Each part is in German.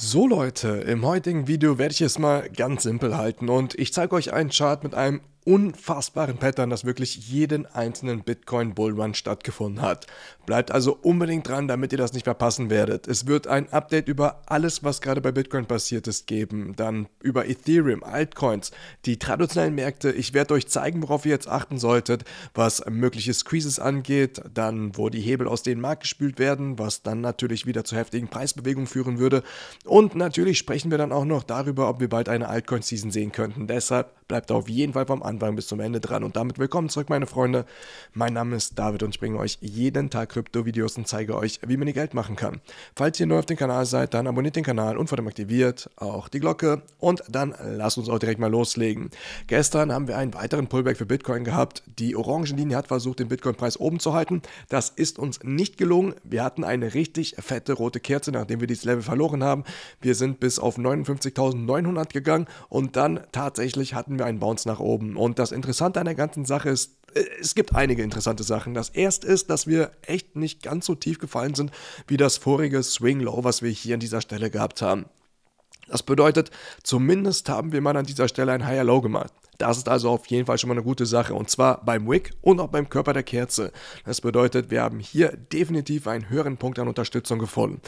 So Leute, im heutigen Video werde ich es mal ganz simpel halten und ich zeige euch einen Chart mit einem unfassbaren Pattern, dass wirklich jeden einzelnen Bitcoin Bullrun stattgefunden hat. Bleibt also unbedingt dran, damit ihr das nicht verpassen werdet. Es wird ein Update über alles, was gerade bei Bitcoin passiert ist, geben. Dann über Ethereum, Altcoins, die traditionellen Märkte. Ich werde euch zeigen, worauf ihr jetzt achten solltet, was mögliche Squeezes angeht, dann wo die Hebel aus dem Markt gespült werden, was dann natürlich wieder zu heftigen Preisbewegungen führen würde. Und natürlich sprechen wir dann auch noch darüber, ob wir bald eine Altcoin-Season sehen könnten. Deshalb bleibt auf jeden Fall vom Anfang Anfang bis zum Ende dran. Und damit willkommen zurück, meine Freunde. Mein Name ist David und ich bringe euch jeden Tag Krypto-Videos und zeige euch, wie man ihr Geld machen kann. Falls ihr neu auf dem Kanal seid, dann abonniert den Kanal und vor allem aktiviert auch die Glocke. Und dann lasst uns auch direkt mal loslegen. Gestern haben wir einen weiteren Pullback für Bitcoin gehabt. Die Linie hat versucht, den Bitcoin-Preis oben zu halten. Das ist uns nicht gelungen. Wir hatten eine richtig fette rote Kerze, nachdem wir dieses Level verloren haben. Wir sind bis auf 59.900 gegangen und dann tatsächlich hatten wir einen Bounce nach oben. Und das Interessante an der ganzen Sache ist, äh, es gibt einige interessante Sachen. Das erste ist, dass wir echt nicht ganz so tief gefallen sind wie das vorige Swing Low, was wir hier an dieser Stelle gehabt haben. Das bedeutet, zumindest haben wir mal an dieser Stelle ein Higher Low gemacht. Das ist also auf jeden Fall schon mal eine gute Sache und zwar beim Wick und auch beim Körper der Kerze. Das bedeutet, wir haben hier definitiv einen höheren Punkt an Unterstützung gefunden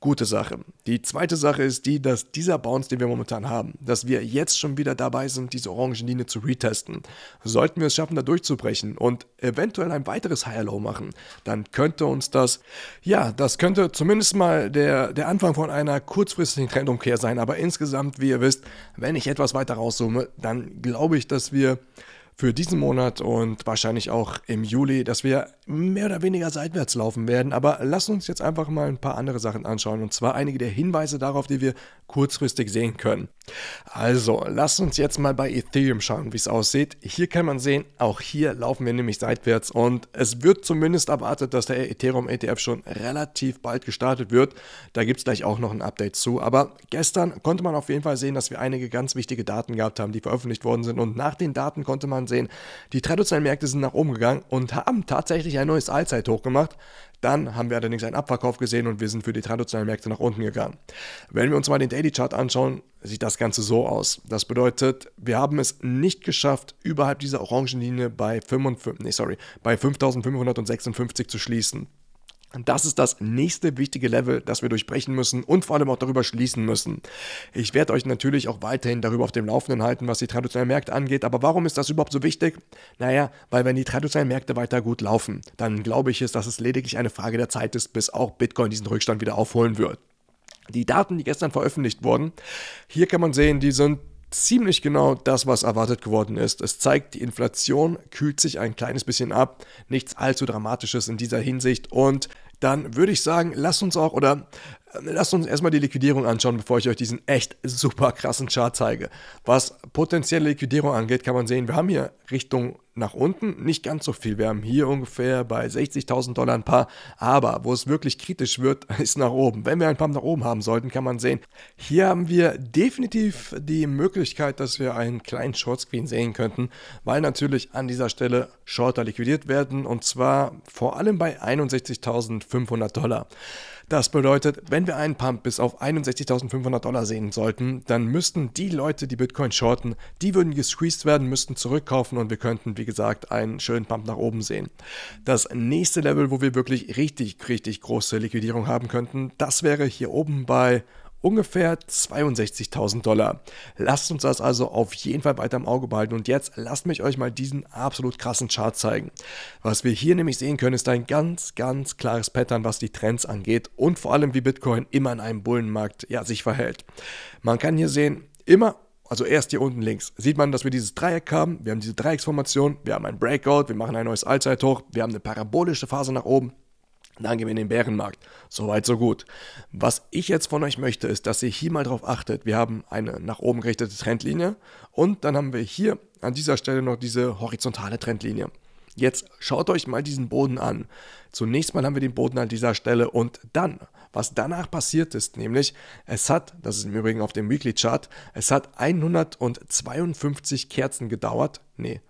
gute Sache. Die zweite Sache ist die, dass dieser Bounce, den wir momentan haben, dass wir jetzt schon wieder dabei sind, diese orange Linie zu retesten. Sollten wir es schaffen, da durchzubrechen und eventuell ein weiteres High-Low machen, dann könnte uns das, ja, das könnte zumindest mal der, der Anfang von einer kurzfristigen Trendumkehr sein. Aber insgesamt, wie ihr wisst, wenn ich etwas weiter rauszoome, dann glaube ich, dass wir für diesen Monat und wahrscheinlich auch im Juli, dass wir mehr oder weniger seitwärts laufen werden. Aber lasst uns jetzt einfach mal ein paar andere Sachen anschauen und zwar einige der Hinweise darauf, die wir kurzfristig sehen können. Also, lasst uns jetzt mal bei Ethereum schauen, wie es aussieht. Hier kann man sehen, auch hier laufen wir nämlich seitwärts und es wird zumindest erwartet, dass der Ethereum ETF schon relativ bald gestartet wird. Da gibt es gleich auch noch ein Update zu. Aber gestern konnte man auf jeden Fall sehen, dass wir einige ganz wichtige Daten gehabt haben, die veröffentlicht worden sind und nach den Daten konnte man sehen, die traditionellen Märkte sind nach oben gegangen und haben tatsächlich ein neues Allzeithoch gemacht. Dann haben wir allerdings einen Abverkauf gesehen und wir sind für die traditionellen Märkte nach unten gegangen. Wenn wir uns mal den Daily Chart anschauen, sieht das Ganze so aus. Das bedeutet, wir haben es nicht geschafft, überhalb dieser orangen Linie bei, nee, bei 5556 zu schließen. Das ist das nächste wichtige Level, das wir durchbrechen müssen und vor allem auch darüber schließen müssen. Ich werde euch natürlich auch weiterhin darüber auf dem Laufenden halten, was die traditionellen Märkte angeht. Aber warum ist das überhaupt so wichtig? Naja, weil wenn die traditionellen Märkte weiter gut laufen, dann glaube ich es, dass es lediglich eine Frage der Zeit ist, bis auch Bitcoin diesen Rückstand wieder aufholen wird. Die Daten, die gestern veröffentlicht wurden, hier kann man sehen, die sind ziemlich genau das, was erwartet geworden ist. Es zeigt, die Inflation kühlt sich ein kleines bisschen ab. Nichts allzu Dramatisches in dieser Hinsicht. Und dann würde ich sagen, lass uns auch oder äh, lasst uns erstmal die Liquidierung anschauen, bevor ich euch diesen echt super krassen Chart zeige. Was potenzielle Liquidierung angeht, kann man sehen, wir haben hier Richtung nach unten nicht ganz so viel. Wir haben hier ungefähr bei 60.000 Dollar ein paar, aber wo es wirklich kritisch wird, ist nach oben. Wenn wir ein paar nach oben haben sollten, kann man sehen, hier haben wir definitiv die Möglichkeit, dass wir einen kleinen Short Screen sehen könnten, weil natürlich an dieser Stelle Shorter liquidiert werden und zwar vor allem bei 61.500 Dollar. Das bedeutet, wenn wir einen Pump bis auf 61.500 Dollar sehen sollten, dann müssten die Leute, die Bitcoin shorten, die würden gesqueezed werden, müssten zurückkaufen und wir könnten, wie gesagt, einen schönen Pump nach oben sehen. Das nächste Level, wo wir wirklich richtig, richtig große Liquidierung haben könnten, das wäre hier oben bei ungefähr 62.000 Dollar. Lasst uns das also auf jeden Fall weiter im Auge behalten und jetzt lasst mich euch mal diesen absolut krassen Chart zeigen. Was wir hier nämlich sehen können, ist ein ganz, ganz klares Pattern, was die Trends angeht und vor allem wie Bitcoin immer in einem Bullenmarkt ja, sich verhält. Man kann hier sehen, immer also erst hier unten links, sieht man, dass wir dieses Dreieck haben. Wir haben diese Dreiecksformation, wir haben ein Breakout, wir machen ein neues Allzeithoch, wir haben eine parabolische Phase nach oben, dann gehen wir in den Bärenmarkt. Soweit, so gut. Was ich jetzt von euch möchte, ist, dass ihr hier mal drauf achtet. Wir haben eine nach oben gerichtete Trendlinie und dann haben wir hier an dieser Stelle noch diese horizontale Trendlinie. Jetzt schaut euch mal diesen Boden an. Zunächst mal haben wir den Boden an dieser Stelle und dann, was danach passiert ist, nämlich es hat, das ist im Übrigen auf dem Weekly Chart, es hat 152 Kerzen gedauert. Nee,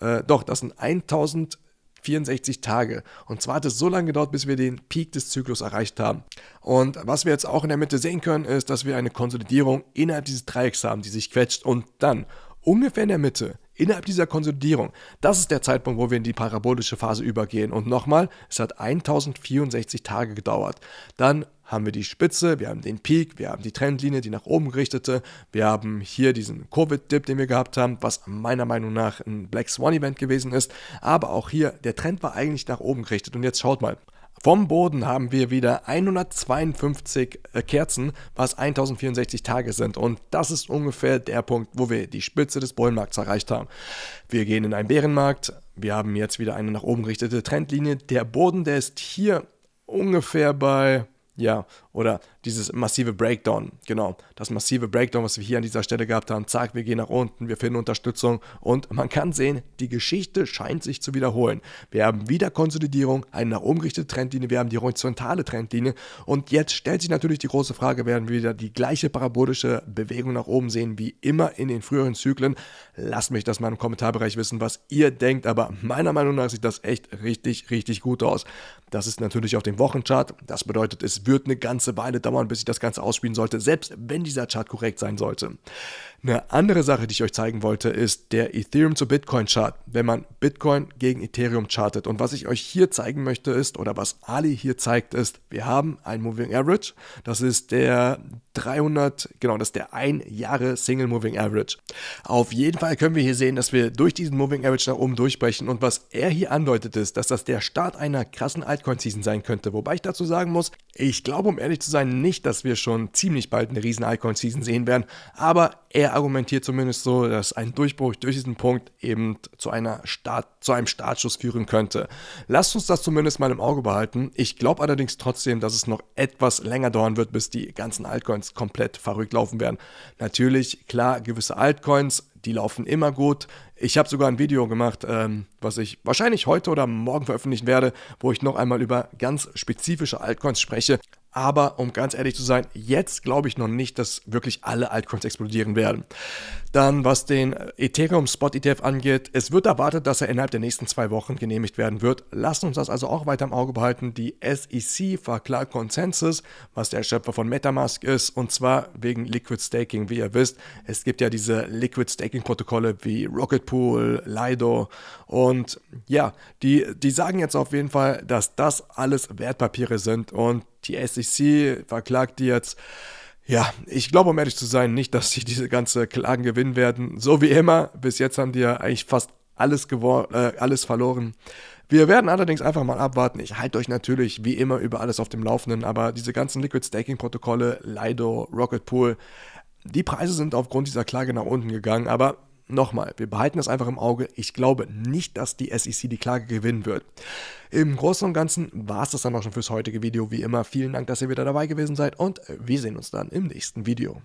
äh, doch, das sind 1000 Kerzen. 64 Tage. Und zwar hat es so lange gedauert, bis wir den Peak des Zyklus erreicht haben. Und was wir jetzt auch in der Mitte sehen können, ist, dass wir eine Konsolidierung innerhalb dieses Dreiecks haben, die sich quetscht und dann ungefähr in der Mitte innerhalb dieser Konsolidierung. Das ist der Zeitpunkt, wo wir in die parabolische Phase übergehen. Und nochmal, es hat 1064 Tage gedauert. Dann haben wir die Spitze, wir haben den Peak, wir haben die Trendlinie, die nach oben gerichtete, wir haben hier diesen Covid-Dip, den wir gehabt haben, was meiner Meinung nach ein Black Swan-Event gewesen ist, aber auch hier, der Trend war eigentlich nach oben gerichtet und jetzt schaut mal, vom Boden haben wir wieder 152 äh, Kerzen, was 1064 Tage sind. Und das ist ungefähr der Punkt, wo wir die Spitze des Bullenmarkts erreicht haben. Wir gehen in einen Bärenmarkt. Wir haben jetzt wieder eine nach oben gerichtete Trendlinie. Der Boden, der ist hier ungefähr bei Yeah. Oder dieses massive Breakdown, genau. Das massive Breakdown, was wir hier an dieser Stelle gehabt haben. Zack, wir gehen nach unten, wir finden Unterstützung. Und man kann sehen, die Geschichte scheint sich zu wiederholen. Wir haben wieder Konsolidierung, eine nach oben gerichtete Trendlinie, wir haben die horizontale Trendlinie. Und jetzt stellt sich natürlich die große Frage, werden wir wieder die gleiche parabolische Bewegung nach oben sehen wie immer in den früheren Zyklen? Lasst mich das mal im Kommentarbereich wissen, was ihr denkt. Aber meiner Meinung nach sieht das echt richtig, richtig gut aus. Das ist natürlich auf dem Wochenchart. Das bedeutet, es wird eine ganze ganze Weile dauern, bis ich das Ganze ausspielen sollte, selbst wenn dieser Chart korrekt sein sollte. Eine andere Sache, die ich euch zeigen wollte, ist der Ethereum zu Bitcoin Chart, wenn man Bitcoin gegen Ethereum chartet. Und was ich euch hier zeigen möchte ist, oder was Ali hier zeigt, ist, wir haben ein Moving Average. Das ist der 300, genau, das ist der 1 Jahre Single Moving Average. Auf jeden Fall können wir hier sehen, dass wir durch diesen Moving Average nach oben durchbrechen. Und was er hier andeutet ist, dass das der Start einer krassen Altcoin-Season sein könnte. Wobei ich dazu sagen muss, ich glaube, um ehrlich zu sein, nicht, dass wir schon ziemlich bald eine riesen Altcoin-Season sehen werden. Aber er er argumentiert zumindest so, dass ein Durchbruch durch diesen Punkt eben zu, einer Start, zu einem Startschuss führen könnte. Lasst uns das zumindest mal im Auge behalten. Ich glaube allerdings trotzdem, dass es noch etwas länger dauern wird, bis die ganzen Altcoins komplett verrückt laufen werden. Natürlich, klar, gewisse Altcoins, die laufen immer gut. Ich habe sogar ein Video gemacht, ähm, was ich wahrscheinlich heute oder morgen veröffentlichen werde, wo ich noch einmal über ganz spezifische Altcoins spreche. Aber um ganz ehrlich zu sein, jetzt glaube ich noch nicht, dass wirklich alle Altcoins explodieren werden. Dann, was den äh, Ethereum Spot ETF angeht, es wird erwartet, dass er innerhalb der nächsten zwei Wochen genehmigt werden wird. Lasst uns das also auch weiter im Auge behalten. Die SEC verklagt Consensus, was der Schöpfer von MetaMask ist, und zwar wegen Liquid Staking. Wie ihr wisst, es gibt ja diese Liquid Staking Protokolle wie Rocket Pool, Lido und ja, die, die sagen jetzt auf jeden Fall, dass das alles Wertpapiere sind und die SEC verklagt die jetzt. Ja, ich glaube, um ehrlich zu sein, nicht, dass sie diese ganze Klagen gewinnen werden. So wie immer, bis jetzt haben die ja eigentlich fast alles, äh, alles verloren. Wir werden allerdings einfach mal abwarten. Ich halte euch natürlich wie immer über alles auf dem Laufenden, aber diese ganzen Liquid Staking Protokolle, Lido, Rocket Pool, die Preise sind aufgrund dieser Klage nach unten gegangen, aber Nochmal, wir behalten das einfach im Auge. Ich glaube nicht, dass die SEC die Klage gewinnen wird. Im Großen und Ganzen war es das dann auch schon fürs heutige Video. Wie immer, vielen Dank, dass ihr wieder dabei gewesen seid und äh, wir sehen uns dann im nächsten Video.